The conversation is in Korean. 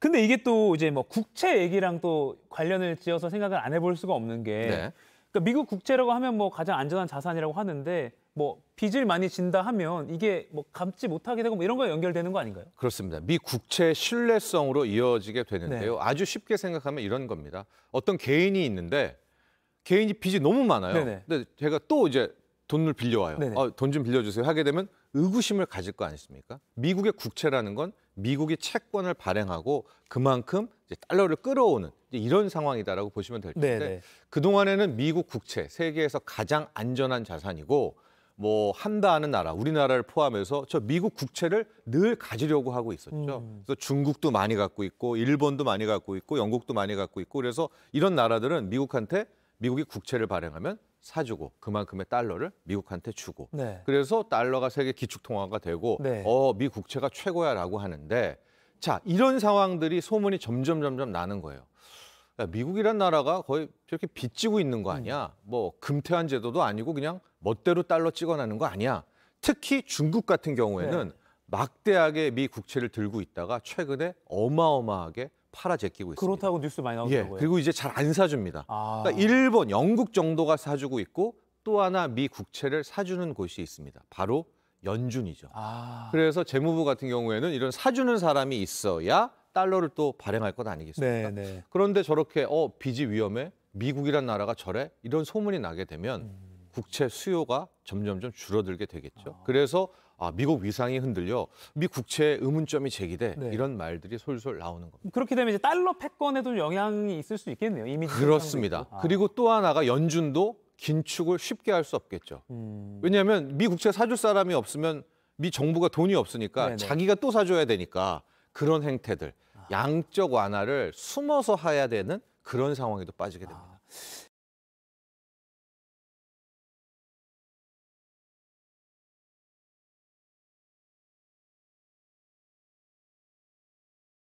근데 이게 또 이제 뭐 국채 얘기랑 또 관련을 지어서 생각을 안 해볼 수가 없는 게 네. 그러니까 미국 국채라고 하면 뭐 가장 안전한 자산이라고 하는데 뭐 빚을 많이 진다 하면 이게 뭐 갚지 못하게 되고 뭐 이런 거 연결되는 거 아닌가요? 그렇습니다. 미 국채 신뢰성으로 이어지게 되는데요. 네. 아주 쉽게 생각하면 이런 겁니다. 어떤 개인이 있는데 개인이 빚이 너무 많아요. 네네. 근데 제가 또 이제 돈을 빌려와요. 어, 돈좀 빌려주세요. 하게 되면 의구심을 가질 거 아니십니까? 미국의 국채라는 건 미국이 채권을 발행하고 그만큼 달러를 끌어오는 이런 상황이다라고 보시면 될 텐데 네네. 그동안에는 미국 국채 세계에서 가장 안전한 자산이고 뭐 한다 는 나라 우리나라를 포함해서 저 미국 국채를 늘 가지려고 하고 있었죠. 음. 그래서 중국도 많이 갖고 있고 일본도 많이 갖고 있고 영국도 많이 갖고 있고 그래서 이런 나라들은 미국한테 미국이 국채를 발행하면 사주고 그만큼의 달러를 미국한테 주고 네. 그래서 달러가 세계 기축통화가 되고 네. 어미 국채가 최고야라고 하는데 자 이런 상황들이 소문이 점점 점점 나는 거예요. 야, 미국이란 나라가 거의 저렇게 빚지고 있는 거 음. 아니야? 음. 뭐 금태환 제도도 아니고 그냥 멋대로 달러 찍어내는 거 아니야? 특히 중국 같은 경우에는 네. 막대하게 미 국채를 들고 있다가 최근에 어마어마하게 팔아 제끼고 있습니다. 그렇다고 뉴스 많이 나오더라고요. 예, 그리고 이제 잘 안 사줍니다. 아... 그러니까 일본, 영국 정도가 사주고 있고 또 하나 미 국채를 사주는 곳이 있습니다. 바로 연준이죠. 아... 그래서 재무부 같은 경우에는 이런 사주는 사람이 있어야 달러를 또 발행할 것 아니겠습니까? 네네. 네. 그런데 저렇게 어 빚이 위험해 미국이란 나라가 저래 이런 소문이 나게 되면 음... 국채 수요가 점점점 줄어들게 되겠죠. 아... 그래서 아, 미국 위상이 흔들려 미 국채 의문점이 의 제기돼 네. 이런 말들이 솔솔 나오는 겁니다. 그렇게 되면 이제 달러 패권에도 영향이 있을 수 있겠네요. 이미 그렇습니다. 아. 그리고 또 하나가 연준도 긴축을 쉽게 할 수 없겠죠. 음... 왜냐하면 미 국채 사줄 사람이 없으면 미 정부가 돈이 없으니까 네네. 자기가 또 사줘야 되니까 그런 행태들 아... 양적 완화를 숨어서 해야 되는 그런 상황에도 빠지게 됩니다. 아...